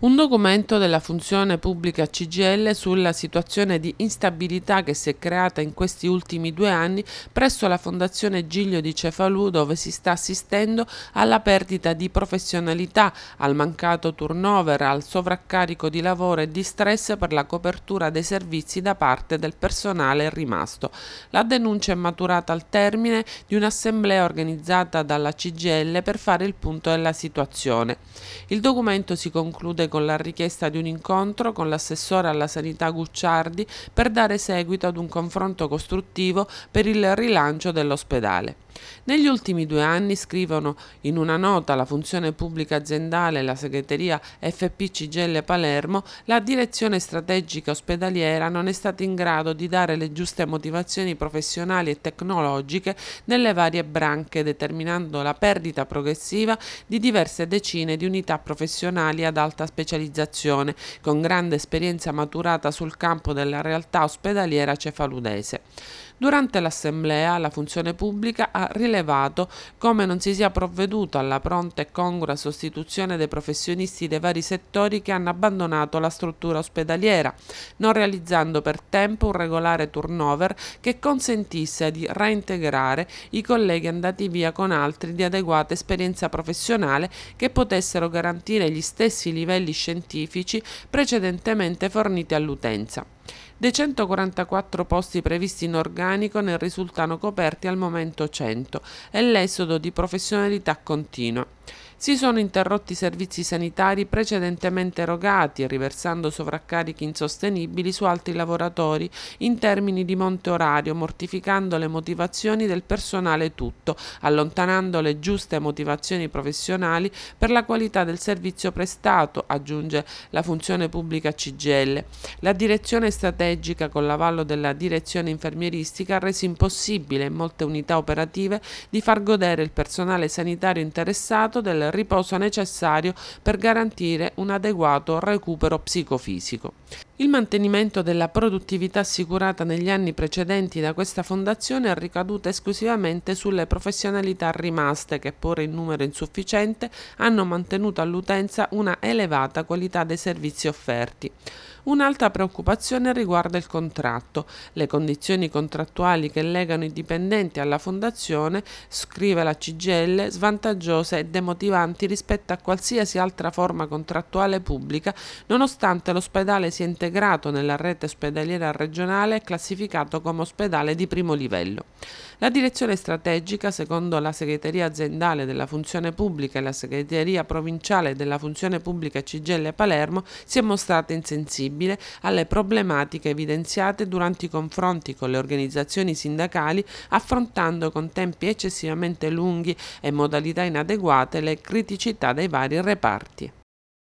un documento della funzione pubblica CGL sulla situazione di instabilità che si è creata in questi ultimi due anni presso la Fondazione Giglio di Cefalù dove si sta assistendo alla perdita di professionalità, al mancato turnover, al sovraccarico di lavoro e di stress per la copertura dei servizi da parte del personale rimasto. La denuncia è maturata al termine di un'assemblea organizzata dalla CGL per fare il punto della situazione. Il documento si conclude con la richiesta di un incontro con l'assessore alla sanità Gucciardi per dare seguito ad un confronto costruttivo per il rilancio dell'ospedale. Negli ultimi due anni scrivono in una nota la funzione pubblica aziendale e la segreteria FP Cigelle Palermo, la direzione strategica ospedaliera non è stata in grado di dare le giuste motivazioni professionali e tecnologiche nelle varie branche, determinando la perdita progressiva di diverse decine di unità professionali ad alta specializzazione, con grande esperienza maturata sul campo della realtà ospedaliera cefaludese. Durante l'assemblea la funzione pubblica ha rilevato come non si sia provveduto alla pronta e congrua sostituzione dei professionisti dei vari settori che hanno abbandonato la struttura ospedaliera, non realizzando per tempo un regolare turnover che consentisse di reintegrare i colleghi andati via con altri di adeguata esperienza professionale che potessero garantire gli stessi livelli scientifici precedentemente forniti all'utenza. Dei 144 posti previsti in organico ne risultano coperti al momento 100 e l'esodo di professionalità continua si sono interrotti i servizi sanitari precedentemente erogati, riversando sovraccarichi insostenibili su altri lavoratori in termini di monte orario, mortificando le motivazioni del personale tutto, allontanando le giuste motivazioni professionali per la qualità del servizio prestato, aggiunge la funzione pubblica CGL. La direzione strategica con l'avallo della direzione infermieristica ha reso impossibile in molte unità operative di far godere il personale sanitario interessato delle riposo necessario per garantire un adeguato recupero psicofisico. Il mantenimento della produttività assicurata negli anni precedenti da questa fondazione è ricaduto esclusivamente sulle professionalità rimaste che pur in numero insufficiente hanno mantenuto all'utenza una elevata qualità dei servizi offerti. Un'altra preoccupazione riguarda il contratto. Le condizioni contrattuali che legano i dipendenti alla fondazione, scrive la CGL, svantaggiose e demotivanti rispetto a qualsiasi altra forma contrattuale pubblica, nonostante l'ospedale sia integrato integrato nella rete ospedaliera regionale e classificato come ospedale di primo livello. La direzione strategica, secondo la segreteria aziendale della funzione pubblica e la segreteria provinciale della funzione pubblica Cigelle Palermo, si è mostrata insensibile alle problematiche evidenziate durante i confronti con le organizzazioni sindacali, affrontando con tempi eccessivamente lunghi e modalità inadeguate le criticità dei vari reparti.